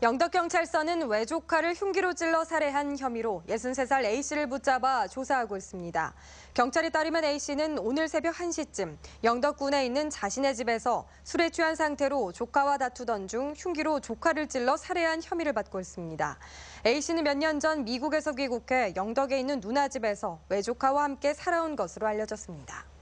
영덕경찰서는 외조카를 흉기로 찔러 살해한 혐의로 63살 A씨를 붙잡아 조사하고 있습니다. 경찰에 따르면 A씨는 오늘 새벽 1시쯤 영덕군에 있는 자신의 집에서 술에 취한 상태로 조카와 다투던 중 흉기로 조카를 찔러 살해한 혐의를 받고 있습니다. A씨는 몇 년 전 미국에서 귀국해 영덕에 있는 누나 집에서 외조카와 함께 살아온 것으로 알려졌습니다.